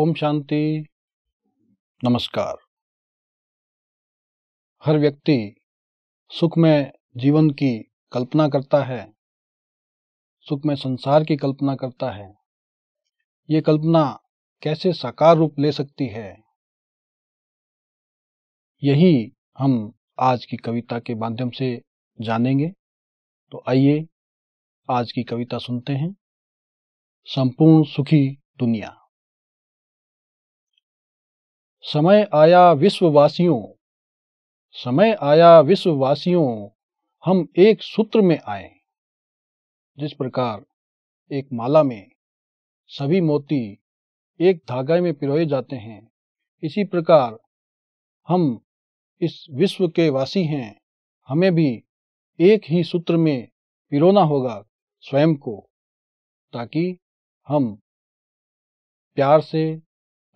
ओम शांति नमस्कार हर व्यक्ति सुख में जीवन की कल्पना करता है सुख में संसार की कल्पना करता है ये कल्पना कैसे साकार रूप ले सकती है यही हम आज की कविता के माध्यम से जानेंगे तो आइए आज की कविता सुनते हैं संपूर्ण सुखी दुनिया समय आया विश्ववासियों समय आया विश्ववासियों हम एक सूत्र में आए जिस प्रकार एक माला में सभी मोती एक धागे में पिरोए जाते हैं इसी प्रकार हम इस विश्व के वासी हैं हमें भी एक ही सूत्र में पिरोना होगा स्वयं को ताकि हम प्यार से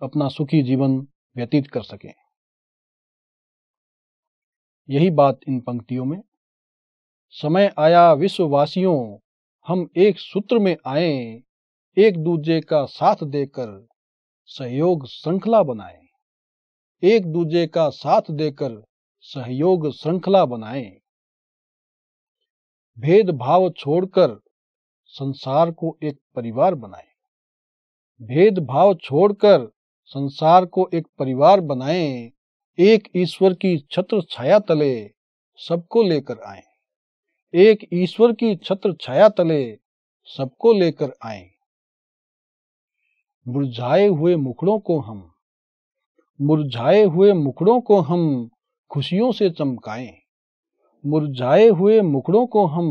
अपना सुखी जीवन व्यतीत कर सकें यही बात इन पंक्तियों में समय आया विश्ववासियों हम एक सूत्र में आए एक दूजे का साथ देकर सहयोग श्रृंखला बनाए एक दूजे का साथ देकर सहयोग श्रृंखला बनाए भेदभाव छोड़कर संसार को एक परिवार बनाए भेदभाव छोड़कर संसार को एक परिवार बनाए एक ईश्वर की छत्र छाया तले सबको लेकर आए एक ईश्वर की छत्र छाया तले सबको लेकर आए मुरझाए हुए मुखड़ों को हम मुरझाए हुए मुखड़ों को हम खुशियों से चमकाएं मुरझाए हुए मुखड़ों को हम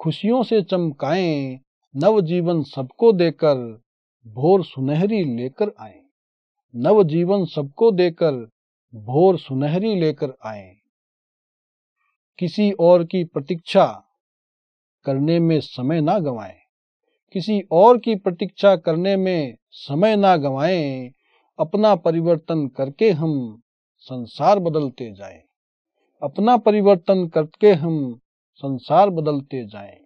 खुशियों से चमकाएं नव जीवन सबको देकर भोर सुनहरी लेकर आए नव जीवन सबको देकर भोर सुनहरी लेकर आए किसी और की प्रतीक्षा करने में समय ना गंवाएं किसी और की प्रतीक्षा करने में समय ना गंवाएं अपना परिवर्तन करके हम संसार बदलते जाएं अपना परिवर्तन करके हम संसार बदलते जाएं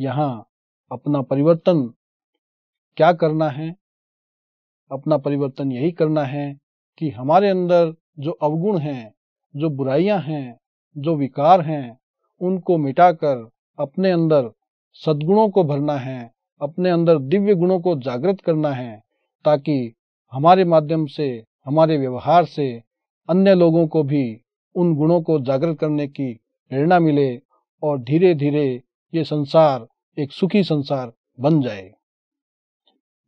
यहाँ अपना परिवर्तन क्या करना है अपना परिवर्तन यही करना है कि हमारे अंदर जो अवगुण हैं जो बुराइयां हैं जो विकार हैं उनको मिटाकर अपने अंदर सद्गुणों को भरना है अपने अंदर दिव्य गुणों को जागृत करना है ताकि हमारे माध्यम से हमारे व्यवहार से अन्य लोगों को भी उन गुणों को जागृत करने की प्रेरणा मिले और धीरे धीरे ये संसार एक सुखी संसार बन जाए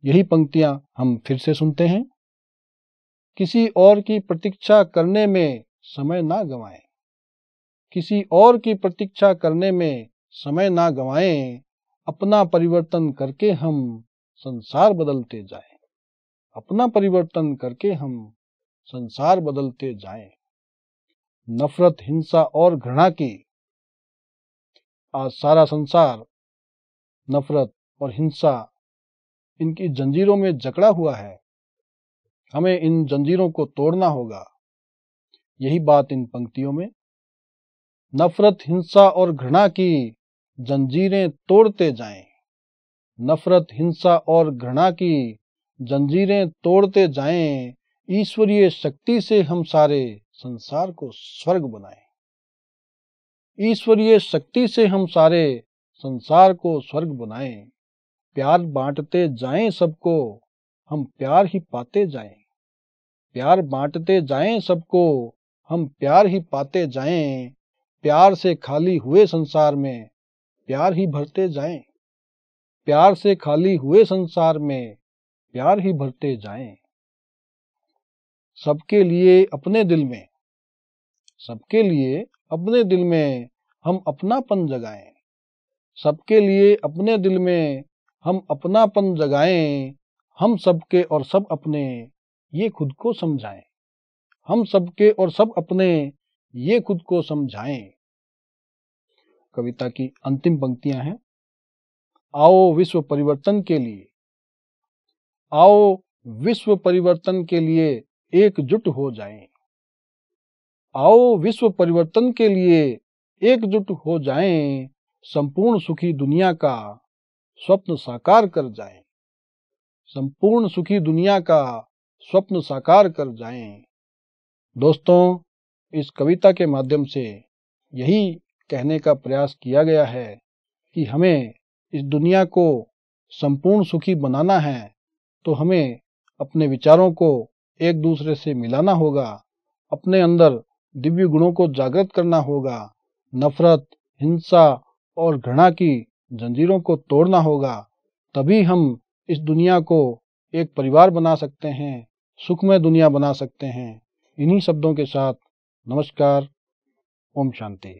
यही पंक्तियां हम फिर से सुनते हैं किसी और की प्रतीक्षा करने में समय ना गवाएं किसी और की प्रतीक्षा करने में समय ना गवाएं अपना परिवर्तन करके हम संसार बदलते जाएं अपना परिवर्तन करके हम संसार बदलते जाएं नफरत हिंसा और घृणा की आज सारा संसार नफरत और हिंसा इनकी जंजीरों में जकड़ा हुआ है हमें इन जंजीरों को तोड़ना होगा यही बात इन पंक्तियों में नफरत हिंसा और घृणा की जंजीरें तोड़ते जाएं नफरत हिंसा और घृणा की जंजीरें तोड़ते जाएं ईश्वरीय शक्ति से हम सारे संसार को स्वर्ग बनाएं ईश्वरीय शक्ति से हम सारे संसार को स्वर्ग बनाएं प्यार बांटते जाएं सबको हम प्यार ही पाते जाएं प्यार बांटते जाएं सबको हम प्यार ही पाते जाएं प्यार से खाली हुए संसार में प्यार ही भरते जाएं प्यार से खाली हुए संसार में प्यार ही भरते जाएं सबके लिए अपने दिल में सबके लिए अपने दिल में हम अपनापन जगाएं सबके लिए अपने दिल में हम अपनापन जगाएं हम सबके और सब अपने ये खुद को समझाएं हम सबके और सब अपने ये खुद को समझाएं कविता की अंतिम पंक्तियां हैं आओ विश्व परिवर्तन के लिए आओ विश्व परिवर्तन के लिए एकजुट हो जाएं आओ विश्व परिवर्तन के लिए एकजुट हो जाएं संपूर्ण सुखी दुनिया का स्वप्न साकार कर जाए संपूर्ण सुखी दुनिया का स्वप्न साकार कर जाए दोस्तों इस कविता के माध्यम से यही कहने का प्रयास किया गया है कि हमें इस दुनिया को संपूर्ण सुखी बनाना है तो हमें अपने विचारों को एक दूसरे से मिलाना होगा अपने अंदर दिव्य गुणों को जागृत करना होगा नफरत हिंसा और घृणा की जंजीरों को तोड़ना होगा तभी हम इस दुनिया को एक परिवार बना सकते हैं सुखमय दुनिया बना सकते हैं इन्हीं शब्दों के साथ नमस्कार ओम शांति